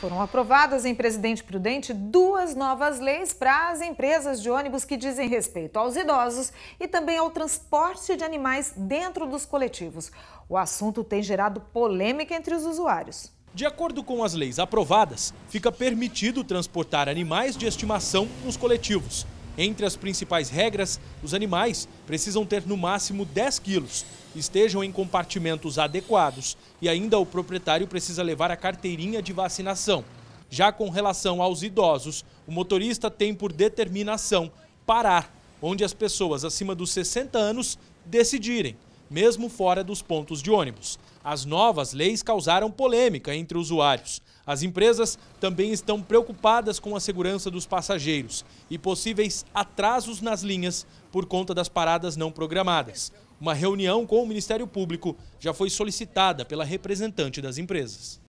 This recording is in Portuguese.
Foram aprovadas em Presidente Prudente duas novas leis para as empresas de ônibus que dizem respeito aos idosos e também ao transporte de animais dentro dos coletivos. O assunto tem gerado polêmica entre os usuários. De acordo com as leis aprovadas, fica permitido transportar animais de estimação nos coletivos. Entre as principais regras, os animais precisam ter no máximo 10 quilos, estejam em compartimentos adequados e ainda o proprietário precisa levar a carteirinha de vacinação. Já com relação aos idosos, o motorista tem por determinação parar onde as pessoas acima dos 60 anos decidirem mesmo fora dos pontos de ônibus. As novas leis causaram polêmica entre usuários. As empresas também estão preocupadas com a segurança dos passageiros e possíveis atrasos nas linhas por conta das paradas não programadas. Uma reunião com o Ministério Público já foi solicitada pela representante das empresas.